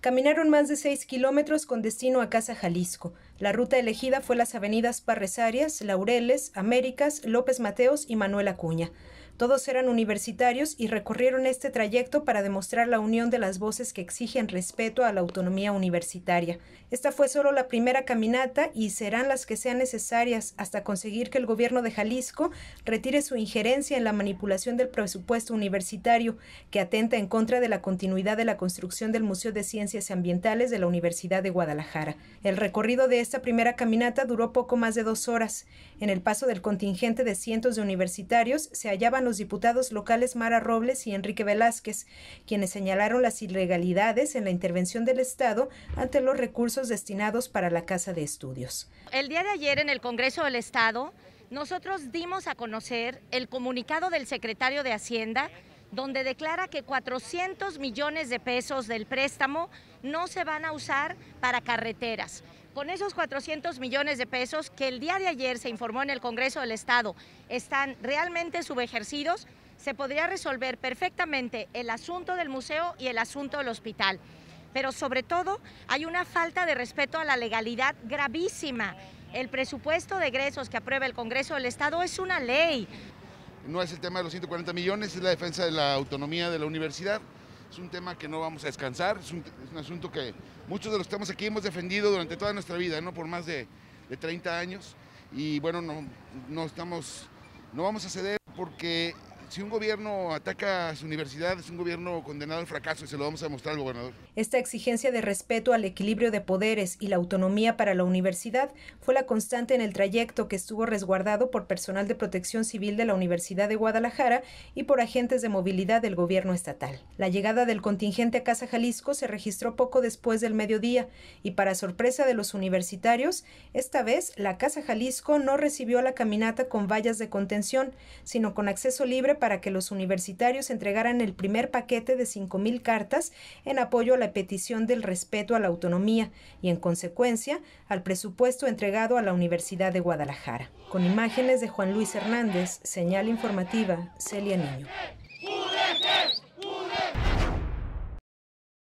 Caminaron más de seis kilómetros con destino a Casa Jalisco. La ruta elegida fue las avenidas Parresarias, Laureles, Américas, López Mateos y Manuel Acuña. Todos eran universitarios y recorrieron este trayecto para demostrar la unión de las voces que exigen respeto a la autonomía universitaria. Esta fue solo la primera caminata y serán las que sean necesarias hasta conseguir que el gobierno de Jalisco retire su injerencia en la manipulación del presupuesto universitario, que atenta en contra de la continuidad de la construcción del Museo de Ciencias Ambientales de la Universidad de Guadalajara. El recorrido de esta primera caminata duró poco más de dos horas. En el paso del contingente de cientos de universitarios se hallaban los diputados locales Mara Robles y Enrique Velázquez, quienes señalaron las ilegalidades en la intervención del Estado ante los recursos destinados para la Casa de Estudios. El día de ayer en el Congreso del Estado, nosotros dimos a conocer el comunicado del secretario de Hacienda donde declara que 400 millones de pesos del préstamo no se van a usar para carreteras. Con esos 400 millones de pesos que el día de ayer se informó en el Congreso del Estado están realmente subejercidos, se podría resolver perfectamente el asunto del museo y el asunto del hospital. Pero sobre todo hay una falta de respeto a la legalidad gravísima. El presupuesto de egresos que aprueba el Congreso del Estado es una ley no es el tema de los 140 millones, es la defensa de la autonomía de la universidad. Es un tema que no vamos a descansar, es un, asunto que muchos de los que estamos aquí hemos defendido durante toda nuestra vida, ¿no? por más de, 30 años. Y bueno, no, no, estamos, no vamos a ceder porque si un gobierno ataca a su universidad, es un gobierno condenado al fracaso y se lo vamos a mostrar al gobernador. Esta exigencia de respeto al equilibrio de poderes y la autonomía para la universidad fue la constante en el trayecto que estuvo resguardado por personal de protección civil de la Universidad de Guadalajara y por agentes de movilidad del gobierno estatal. La llegada del contingente a Casa Jalisco se registró poco después del mediodía y para sorpresa de los universitarios, esta vez la Casa Jalisco no recibió la caminata con vallas de contención, sino con acceso libre para que los universitarios entregaran el primer paquete de 5.000 cartas en apoyo a la petición del respeto a la autonomía y, en consecuencia, al presupuesto entregado a la Universidad de Guadalajara. Con imágenes de Juan Luis Hernández, señal informativa, Celia Niño.